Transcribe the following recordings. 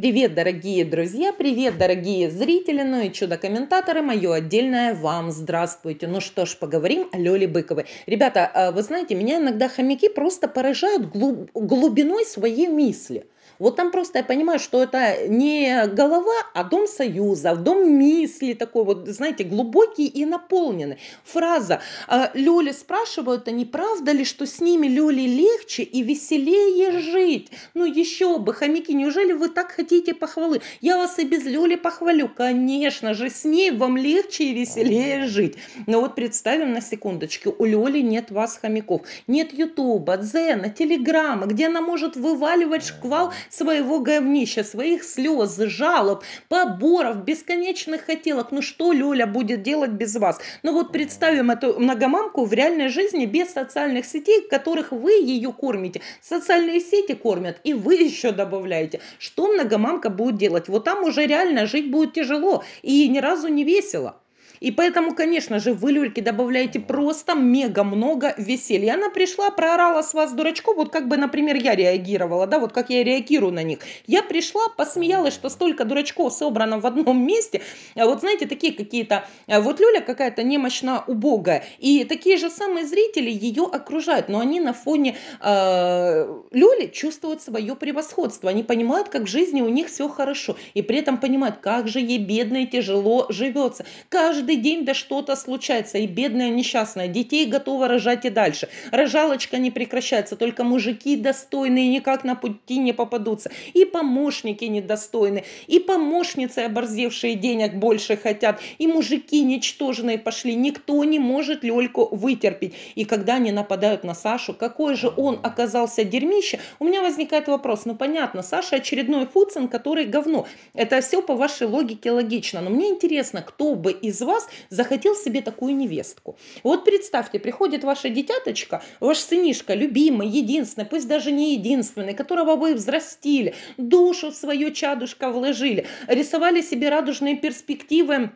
Привет, дорогие друзья, привет, дорогие зрители, ну и чудо-комментаторы, мое отдельное вам здравствуйте. Ну что ж, поговорим о Лёле Быковой. Ребята, а вы знаете, меня иногда хомяки просто поражают глубиной своей мысли – вот там просто я понимаю, что это не голова, а дом союза, дом мысли такой вот, знаете, глубокий и наполненный. Фраза а, «Люли спрашивают, а не правда ли, что с ними люли легче и веселее жить?» Ну еще бы, хомяки, неужели вы так хотите похвалы? Я вас и без люли похвалю. Конечно же, с ней вам легче и веселее жить. Но вот представим на секундочку, у Лёли нет вас, хомяков, нет Ютуба, Дзена, Телеграма, где она может вываливать шквал своего говнища, своих слез, жалоб, поборов, бесконечных хотелок. Ну что Лёля будет делать без вас? Ну вот представим эту многомамку в реальной жизни без социальных сетей, которых вы ее кормите. Социальные сети кормят, и вы еще добавляете. Что многомамка будет делать? Вот там уже реально жить будет тяжело и ни разу не весело. И поэтому, конечно же, вы люльки добавляете просто мега много веселья. Она пришла, проорала с вас дурачков, вот как бы, например, я реагировала, да, вот как я реагирую на них. Я пришла, посмеялась, что столько дурачков собрано в одном месте. А вот знаете, такие какие-то, а вот люля какая-то немощно убогая. И такие же самые зрители ее окружают, но они на фоне э, люли чувствуют свое превосходство. Они понимают, как в жизни у них все хорошо. И при этом понимают, как же ей бедно и тяжело живется. Каждый каждый день да что-то случается. И бедная, несчастная. Детей готова рожать и дальше. Рожалочка не прекращается. Только мужики достойные никак на пути не попадутся. И помощники недостойны. И помощницы, оборзевшие денег, больше хотят. И мужики ничтожные пошли. Никто не может Лёльку вытерпеть. И когда они нападают на Сашу, какой же он оказался дерьмище, у меня возникает вопрос. Ну, понятно, Саша очередной фуцин, который говно. Это все по вашей логике логично. Но мне интересно, кто бы из вас вас захотел себе такую невестку. Вот представьте, приходит ваша детяточка, ваш сынишка, любимый, единственный, пусть даже не единственный, которого вы взрастили, душу в свое чадушка вложили, рисовали себе радужные перспективы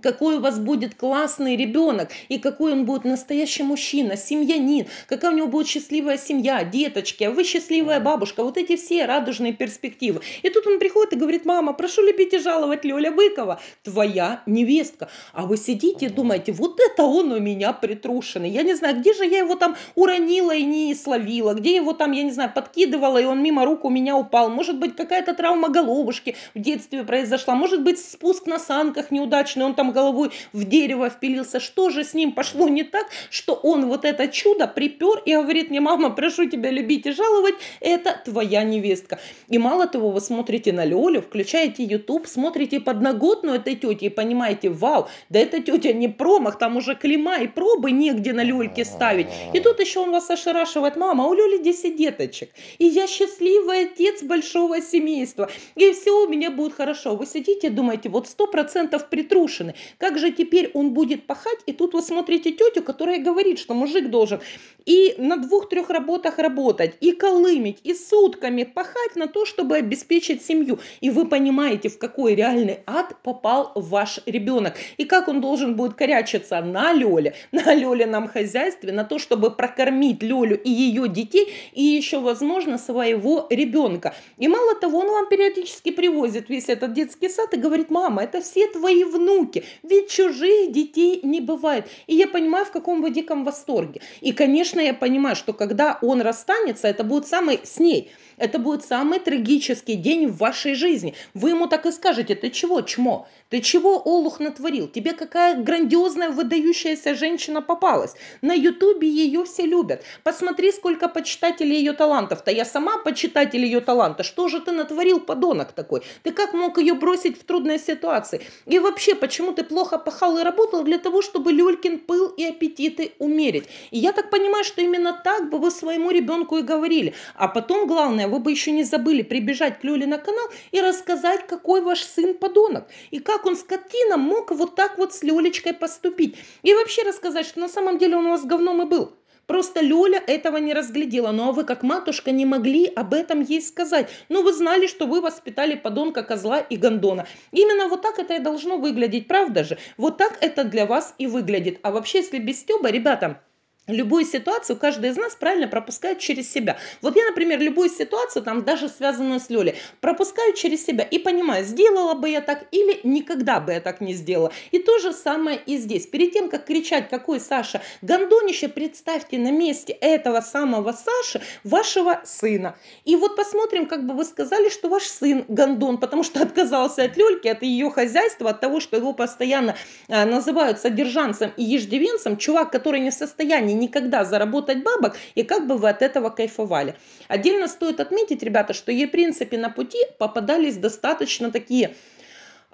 какой у вас будет классный ребенок, и какой он будет настоящий мужчина, семьянин, какая у него будет счастливая семья, деточки, а вы счастливая бабушка, вот эти все радужные перспективы. И тут он приходит и говорит, мама, прошу любить и жаловать Лёля Быкова, твоя невестка. А вы сидите и думаете, вот это он у меня притрушенный, я не знаю, где же я его там уронила и не словила, где его там, я не знаю, подкидывала, и он мимо рук у меня упал, может быть, какая-то травма головушки в детстве произошла, может быть, спуск на санках неудачный, он там там головой в дерево впилился. Что же с ним пошло не так, что он вот это чудо припер и говорит мне, мама, прошу тебя любить и жаловать, это твоя невестка. И мало того, вы смотрите на Лёлю, включаете YouTube, смотрите подноготную этой тети и понимаете, вау, да эта тетя не промах, там уже клима и пробы негде на Лёльке ставить. И тут еще он вас ошарашивает, мама, у Лёли 10 деточек, и я счастливый отец большого семейства, и все у меня будет хорошо. Вы сидите думаете, вот сто процентов притрушены женщины. Как же теперь он будет пахать? И тут вы смотрите тетю, которая говорит, что мужик должен и на двух-трех работах работать, и колымить, и сутками пахать на то, чтобы обеспечить семью. И вы понимаете, в какой реальный ад попал ваш ребенок. И как он должен будет корячиться на Лёле, на Лёлином хозяйстве, на то, чтобы прокормить Лёлю и ее детей, и еще, возможно, своего ребенка. И мало того, он вам периодически привозит весь этот детский сад и говорит, мама, это все твои внуки руки. Ведь чужих детей не бывает. И я понимаю, в каком вы диком восторге. И, конечно, я понимаю, что когда он расстанется, это будет самый с ней – это будет самый трагический день в вашей жизни. Вы ему так и скажете, ты чего, чмо? Ты чего Олух натворил? Тебе какая грандиозная выдающаяся женщина попалась? На Ютубе ее все любят. Посмотри, сколько почитателей ее талантов Да Я сама почитатель ее таланта. Что же ты натворил, подонок такой? Ты как мог ее бросить в трудной ситуации? И вообще, почему ты плохо пахал и работал для того, чтобы Люлькин пыл и аппетиты умерить? И я так понимаю, что именно так бы вы своему ребенку и говорили. А потом, главное, вы бы еще не забыли прибежать к Лёле на канал и рассказать, какой ваш сын подонок, и как он, с скотина, мог вот так вот с Лёлечкой поступить. И вообще рассказать, что на самом деле он у вас говном и был. Просто Лёля этого не разглядела. Ну а вы, как матушка, не могли об этом ей сказать. Но ну, вы знали, что вы воспитали подонка, козла и гондона. Именно вот так это и должно выглядеть, правда же? Вот так это для вас и выглядит. А вообще, если без Стёба, ребята любую ситуацию каждый из нас правильно пропускает через себя. Вот я, например, любую ситуацию, там даже связанную с Лёлей, пропускаю через себя и понимаю, сделала бы я так или никогда бы я так не сделала. И то же самое и здесь. Перед тем, как кричать, какой Саша гондонище, представьте на месте этого самого Саши вашего сына. И вот посмотрим, как бы вы сказали, что ваш сын гондон, потому что отказался от Лёльки, от ее хозяйства, от того, что его постоянно а, называют содержанцем и еждивенцем, чувак, который не в состоянии состоянии никогда заработать бабок, и как бы вы от этого кайфовали. Отдельно стоит отметить, ребята, что ей, в принципе, на пути попадались достаточно такие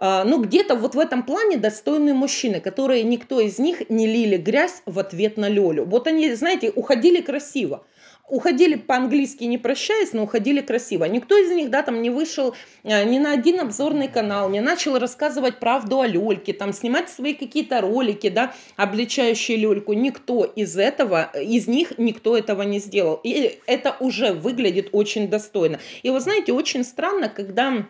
а, ну, где-то вот в этом плане достойные мужчины, которые никто из них не лили грязь в ответ на Лёлю. Вот они, знаете, уходили красиво уходили по-английски не прощаясь, но уходили красиво. Никто из них, да, там не вышел э, ни на один обзорный канал, не начал рассказывать правду о Лёльке, там снимать свои какие-то ролики, да, обличающие Лёльку. Никто из этого, из них никто этого не сделал. И это уже выглядит очень достойно. И вы знаете, очень странно, когда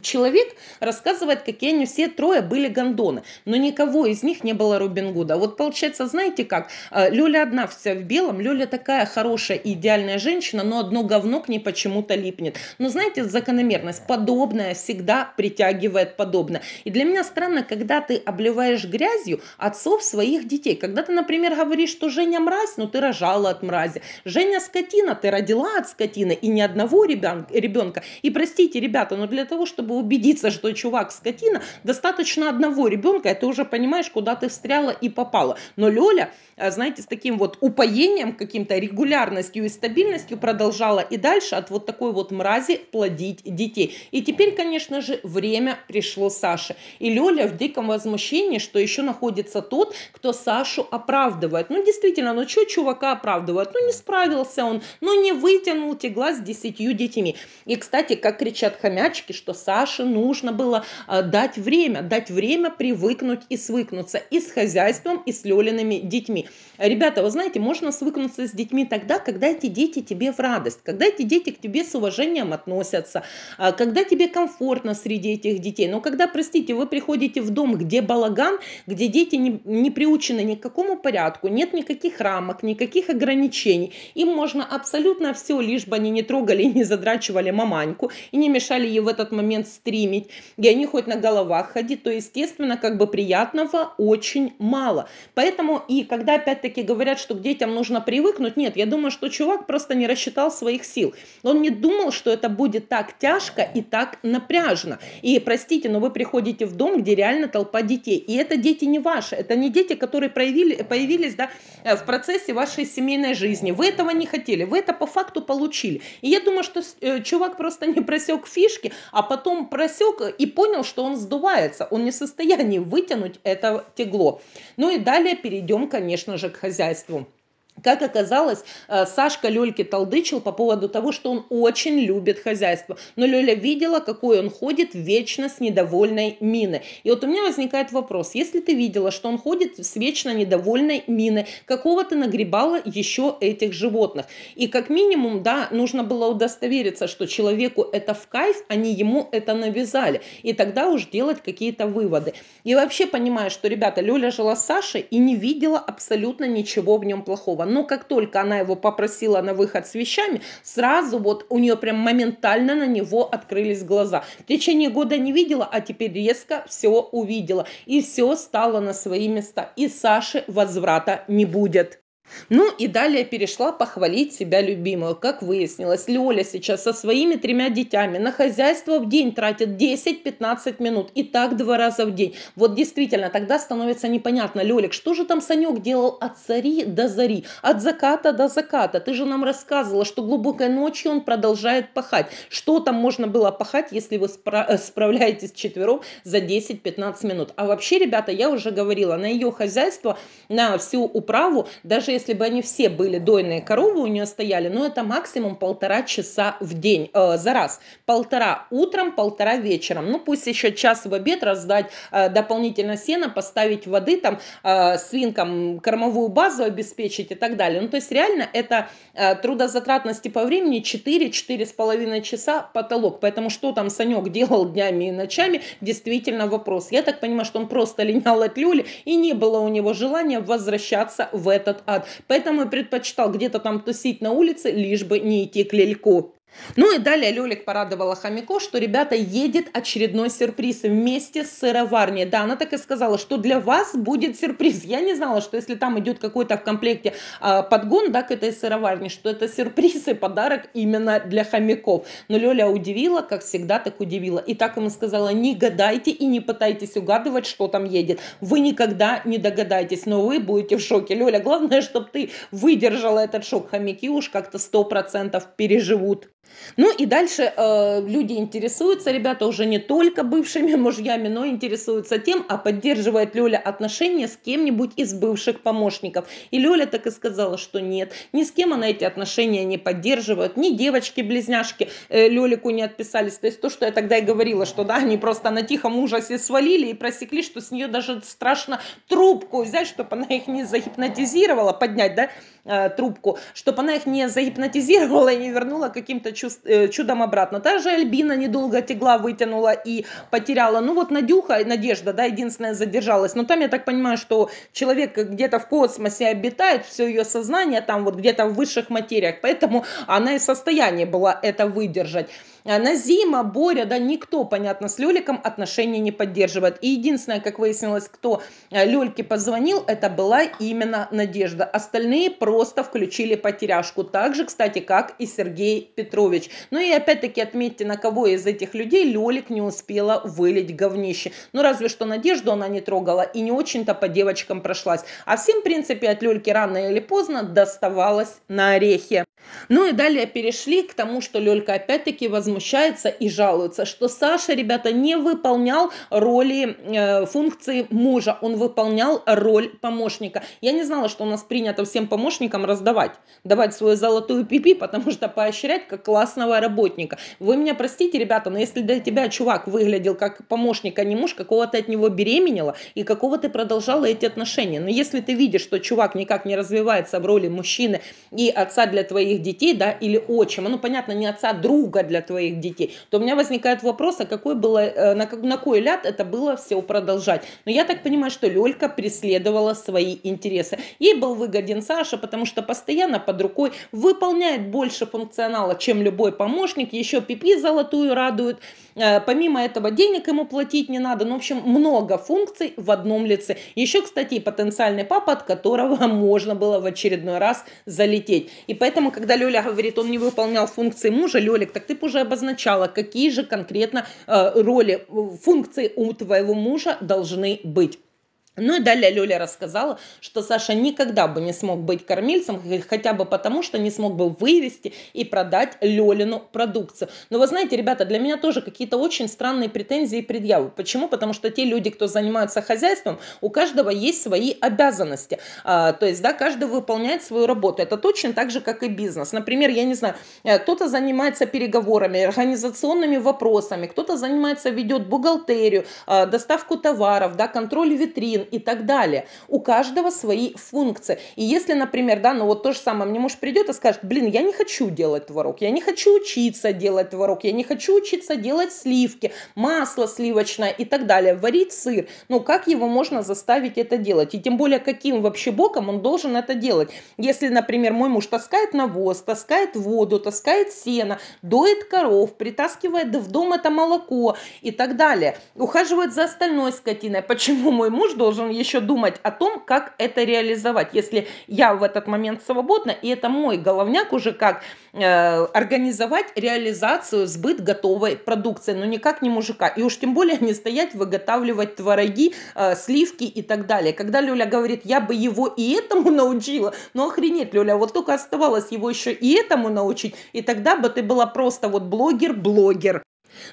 Человек рассказывает, какие они все трое были гондоны, но никого из них не было Робин Гуда. Вот получается, знаете как, э, Люля одна вся в белом, Люля такая хорошая идеальная женщина, но одно говно к ней почему-то липнет. Но знаете, закономерность, подобное всегда притягивает подобное. И для меня странно, когда ты обливаешь грязью отцов своих детей, когда ты, например, говоришь, что Женя мразь, но ты рожала от мрази, Женя скотина, ты родила от скотины и ни одного ребенка. И простите, ребята, но для того, чтобы чтобы убедиться, что чувак скотина, достаточно одного ребенка, и ты уже понимаешь, куда ты встряла и попала. Но Лёля, э, знаете, с таким вот упоением, каким-то регулярностью и стабильностью продолжала и дальше от вот такой вот мрази плодить детей. И теперь, конечно же, время пришло Саше. И Лёля в диком возмущении, что еще находится тот, кто Сашу оправдывает. Ну, действительно, ну что чувака оправдывает? Ну, не справился он, ну, не вытянул тягла с десятью детьми. И, кстати, как кричат хомячки, что Саша Саше нужно было э, дать время, дать время привыкнуть и свыкнуться и с хозяйством, и с Лелиными детьми. Ребята, вы знаете, можно свыкнуться с детьми тогда, когда эти дети тебе в радость, когда эти дети к тебе с уважением относятся, э, когда тебе комфортно среди этих детей. Но когда, простите, вы приходите в дом, где балаган, где дети не, не приучены ни к какому порядку, нет никаких рамок, никаких ограничений, им можно абсолютно все, лишь бы они не трогали и не задрачивали маманьку, и не мешали ей в этот момент контент стримить, и они хоть на головах ходить, то, естественно, как бы приятного очень мало. Поэтому и когда опять-таки говорят, что к детям нужно привыкнуть, нет, я думаю, что чувак просто не рассчитал своих сил. Он не думал, что это будет так тяжко и так напряжно. И, простите, но вы приходите в дом, где реально толпа детей. И это дети не ваши, это не дети, которые проявили, появились да, э, в процессе вашей семейной жизни. Вы этого не хотели, вы это по факту получили. И я думаю, что э, чувак просто не просек фишки, а потом потом просек и понял, что он сдувается, он не в состоянии вытянуть это тегло. Ну и далее перейдем, конечно же, к хозяйству. Как оказалось, э, Сашка Лёльке толдычил по поводу того, что он очень любит хозяйство. Но Лёля видела, какой он ходит вечно с недовольной миной. И вот у меня возникает вопрос. Если ты видела, что он ходит с вечно недовольной миной, какого ты нагребала еще этих животных? И как минимум, да, нужно было удостовериться, что человеку это в кайф, они а ему это навязали. И тогда уж делать какие-то выводы. И вообще понимаю, что, ребята, Лёля жила с Сашей и не видела абсолютно ничего в нем плохого. Но как только она его попросила на выход с вещами, сразу вот у нее прям моментально на него открылись глаза. В течение года не видела, а теперь резко все увидела. И все стало на свои места. И Саши возврата не будет. Ну и далее перешла похвалить себя любимую. Как выяснилось, Лёля сейчас со своими тремя детьми на хозяйство в день тратит 10-15 минут. И так два раза в день. Вот действительно, тогда становится непонятно, Лёлик, что же там Санек делал от цари до зари, от заката до заката? Ты же нам рассказывала, что глубокой ночью он продолжает пахать. Что там можно было пахать, если вы спра- э, справляетесь четвером за 10-15 минут? А вообще, ребята, я уже говорила, на ее хозяйство, на всю управу даже если бы они все были дойные коровы, у нее стояли, но ну, это максимум полтора часа в день, э, за раз. Полтора утром, полтора вечером. Ну, пусть еще час в обед раздать э, дополнительно сено, поставить воды там э, свинкам, кормовую базу обеспечить и так далее. Ну, то есть реально это э, трудозатратности по времени 4-4,5 часа потолок. Поэтому что там Санек делал днями и ночами, действительно вопрос. Я так понимаю, что он просто линял от люли и не было у него желания возвращаться в этот ад Поэтому предпочитал где-то там тусить на улице, лишь бы не идти к лельку. Ну и далее Лёлик порадовала хомяков, что ребята едет очередной сюрприз вместе с сыроварней. Да, она так и сказала, что для вас будет сюрприз. Я не знала, что если там идет какой-то в комплекте э, подгон да, к этой сыроварне, что это сюрприз и подарок именно для хомяков. Но Лёля удивила, как всегда так удивила. И так ему сказала, не гадайте и не пытайтесь угадывать, что там едет. Вы никогда не догадаетесь, но вы будете в шоке. Лёля, главное, чтобы ты выдержала этот шок. Хомяки уж как-то 100% переживут. Ну и дальше э, люди интересуются, ребята уже не только бывшими мужьями, но интересуются тем, а поддерживает Лёля отношения с кем-нибудь из бывших помощников. И Лёля так и сказала, что нет, ни с кем она эти отношения не поддерживает, ни девочки-близняшки э, Лёлику не отписались. То есть то, что я тогда и говорила, что да, они просто на тихом ужасе свалили и просекли, что с нее даже страшно трубку взять, чтобы она их не загипнотизировала, поднять, да, э, трубку, чтобы она их не загипнотизировала и не вернула каким-то чувств, э, чудом обратно. Та же Альбина недолго тягла вытянула и потеряла. Ну вот Надюха, Надежда, да, единственная задержалась. Но там, я так понимаю, что человек где-то в космосе обитает, все ее сознание там вот где-то в высших материях. Поэтому она и в состоянии была это выдержать. Назима, Боря, да, никто, понятно, с Леликом отношения не поддерживает. И единственное, как выяснилось, кто э, Лельке позвонил, это была именно Надежда. Остальные просто включили потеряшку. Так же, кстати, как и Сергей Петрович. Ну и опять-таки отметьте, на кого из этих людей Лелик не успела вылить говнище. Ну разве что Надежду она не трогала и не очень-то по девочкам прошлась. А всем, в принципе, от Лельки рано или поздно доставалось на орехи. Ну и далее перешли к тому, что Лелька опять-таки возможно возмущается и жалуется, что Саша, ребята, не выполнял роли э, функции мужа, он выполнял роль помощника. Я не знала, что у нас принято всем помощникам раздавать, давать свою золотую пипи, потому что поощрять как классного работника. Вы меня простите, ребята, но если для тебя чувак выглядел как помощник, а не муж, какого ты от него беременела и какого ты продолжала эти отношения. Но если ты видишь, что чувак никак не развивается в роли мужчины и отца для твоих детей, да, или отчима, ну понятно, не отца, друга для твоих своих детей, то у меня возникает вопрос, а какой было, э, на, на кой ляд это было все продолжать. Но я так понимаю, что Лёлька преследовала свои интересы. Ей был выгоден Саша, потому что постоянно под рукой выполняет больше функционала, чем любой помощник, еще пипи золотую радует. Э, помимо этого денег ему платить не надо. Ну, в общем, много функций в одном лице. Еще, кстати, потенциальный папа, от которого можно было в очередной раз залететь. И поэтому, когда Лёля говорит, он не выполнял функции мужа, Лёлик, так ты бы уже об обозначала, какие же конкретно э, роли, функции у твоего мужа должны быть. Ну и далее Лёля рассказала, что Саша никогда бы не смог быть кормильцем, хотя бы потому, что не смог бы вывести и продать Лёлину продукцию. Но вы знаете, ребята, для меня тоже какие-то очень странные претензии и предъявы. Почему? Потому что те люди, кто занимаются хозяйством, у каждого есть свои обязанности. А, то есть, да, каждый выполняет свою работу. Это точно так же, как и бизнес. Например, я не знаю, э, кто-то занимается переговорами, организационными вопросами, кто-то занимается, ведет бухгалтерию, э, доставку товаров, да, контроль витрин, Путин и так далее. У каждого свои функции. И если, например, да, ну вот то же самое, мне муж придет и скажет, блин, я не хочу делать творог, я не хочу учиться делать творог, я не хочу учиться делать сливки, масло сливочное и так далее, варить сыр. Ну как его можно заставить это делать? И тем более, каким вообще боком он должен это делать? Если, например, мой муж таскает навоз, таскает воду, таскает сено, доит коров, притаскивает в дом это молоко и так далее, ухаживает за остальной скотиной. Почему мой муж должен должен еще думать о том, как это реализовать. Если я в этот момент свободна, и это мой головняк уже как э, организовать реализацию, сбыт готовой продукции, но никак не мужика. И уж тем более не стоять, выготавливать твороги, э, сливки и так далее. Когда Люля говорит, я бы его и этому научила, ну охренеть, Люля, вот только оставалось его еще и этому научить, и тогда бы ты была просто вот блогер-блогер.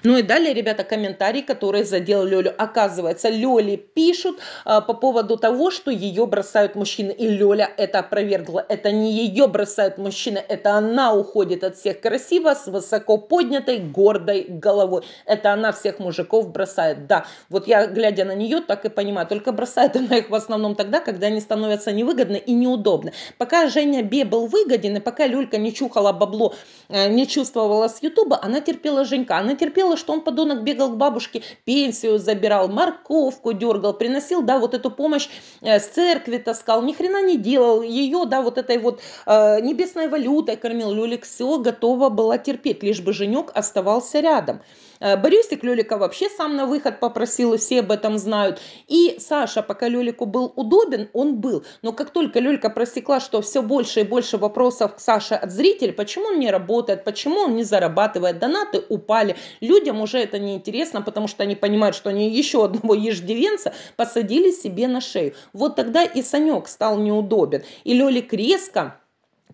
Ну и далее, ребята, комментарий, который задел Лёлю. Оказывается, Лёле пишут а, по поводу того, что ее бросают мужчины. И Лёля это опровергла. Это не ее бросают мужчины, это она уходит от всех красиво, с высоко поднятой, гордой головой. Это она всех мужиков бросает. Да, вот я, глядя на нее, так и понимаю. Только бросает она их в основном тогда, когда они становятся невыгодны и неудобны. Пока Женя Бе был выгоден, и пока Люлька не чухала бабло, э, не чувствовала с Ютуба, она терпела Женька, она терпела терпела, что он, подонок, бегал к бабушке, пенсию забирал, морковку дергал, приносил, да, вот эту помощь э, с церкви таскал, ни хрена не делал, ее, да, вот этой вот э, небесной валютой кормил, Люлик все готова была терпеть, лишь бы женек оставался рядом. Э, Борюсик Лелика вообще сам на выход попросил, и все об этом знают. И Саша, пока Лелику был удобен, он был. Но как только Лелька просекла, что все больше и больше вопросов к Саше от зрителей, почему он не работает, почему он не зарабатывает, донаты упали, Людям уже это не интересно, потому что они понимают, что они еще одного еждивенца посадили себе на шею. Вот тогда и Санек стал неудобен. И Лёлик резко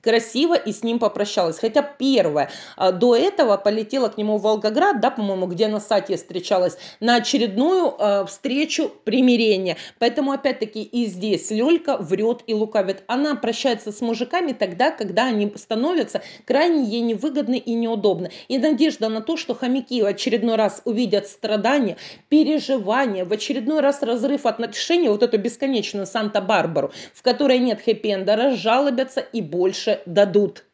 красиво и с ним попрощалась. Хотя первая до этого полетела к нему в Волгоград, да, по-моему, где на Сате встречалась, на очередную э, встречу примирения. Поэтому, опять-таки, и здесь Лёлька врет и лукавит. Она прощается с мужиками тогда, когда они становятся крайне ей невыгодны и неудобны. И надежда на то, что хомяки в очередной раз увидят страдания, переживания, в очередной раз разрыв отношений, вот эту бесконечную Санта-Барбару, в которой нет хэппи-энда, разжалобятся и больше дадут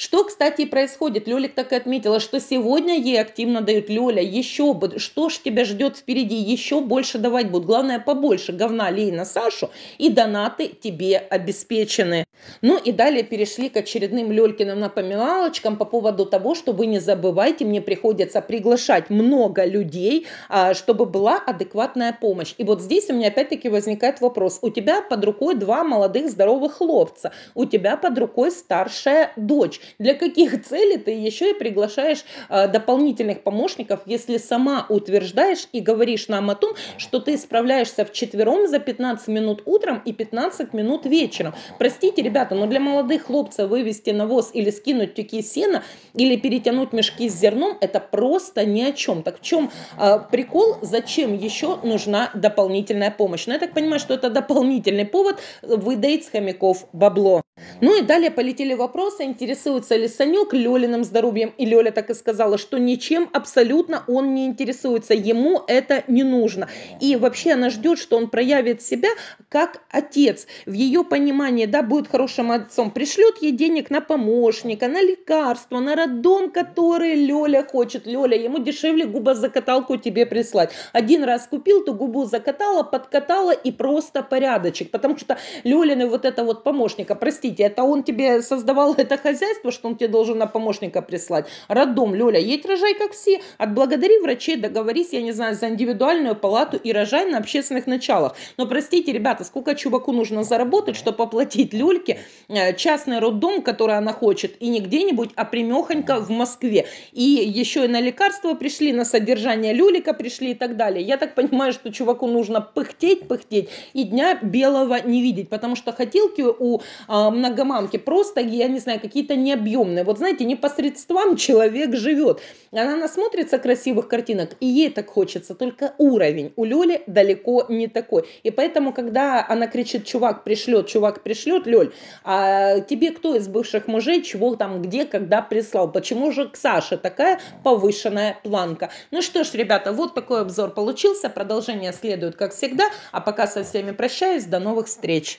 что, кстати, происходит? Лёлик так и отметила, что сегодня ей активно дают Лёля, еще бы, что ж тебя ждет впереди, еще больше давать будут. Главное, побольше говна лей на Сашу, и донаты тебе обеспечены. Ну и далее перешли к очередным Лёлькиным напоминалочкам по поводу того, что вы не забывайте, мне приходится приглашать много людей, а, чтобы была адекватная помощь. И вот здесь у меня опять-таки возникает вопрос. У тебя под рукой два молодых здоровых хлопца, у тебя под рукой старшая дочь. Для каких целей ты еще и приглашаешь э, дополнительных помощников, если сама утверждаешь и говоришь нам о том, что ты справляешься в четвером за 15 минут утром и 15 минут вечером. Простите, ребята, но для молодых хлопца вывести навоз или скинуть тюки сена или перетянуть мешки с зерном это просто ни о чем. Так в чем э, прикол? Зачем еще нужна дополнительная помощь? Но ну, я так понимаю, что это дополнительный повод выдать с хомяков бабло. Ну и далее полетели вопросы. Интересует интересуется ли Санек Лёлиным здоровьем, и Лёля так и сказала, что ничем абсолютно он не интересуется, ему это не нужно. И вообще она ждет, что он проявит себя как отец. В ее понимании, да, будет хорошим отцом, пришлет ей денег на помощника, на лекарства, на роддом, который Лёля хочет. Лёля, ему дешевле губозакаталку тебе прислать. Один раз купил, то губу закатала, подкатала и просто порядочек. Потому что Лёлины вот это вот помощника, простите, это он тебе создавал это хозяйство, то, что он тебе должен на помощника прислать. Роддом, Лёля, едь рожай, как все. Отблагодари врачей, договорись, я не знаю, за индивидуальную палату и рожай на общественных началах. Но простите, ребята, сколько чуваку нужно заработать, чтобы оплатить Люльке э, частный роддом, который она хочет, и не где-нибудь, а примехонько в Москве. И еще и на лекарства пришли, на содержание Люлика пришли и так далее. Я так понимаю, что чуваку нужно пыхтеть, пыхтеть и дня белого не видеть, потому что хотелки у э, многомамки просто, я не знаю, какие-то не объемная. Вот знаете, не непосредством человек живет. Она насмотрится красивых картинок, и ей так хочется. Только уровень у Лёли далеко не такой. И поэтому, когда она кричит, чувак пришлет, чувак пришлет, Лёль, а тебе кто из бывших мужей чего там, где, когда прислал? Почему же к Саше такая повышенная планка? Ну что ж, ребята, вот такой обзор получился. Продолжение следует, как всегда. А пока со всеми прощаюсь. До новых встреч.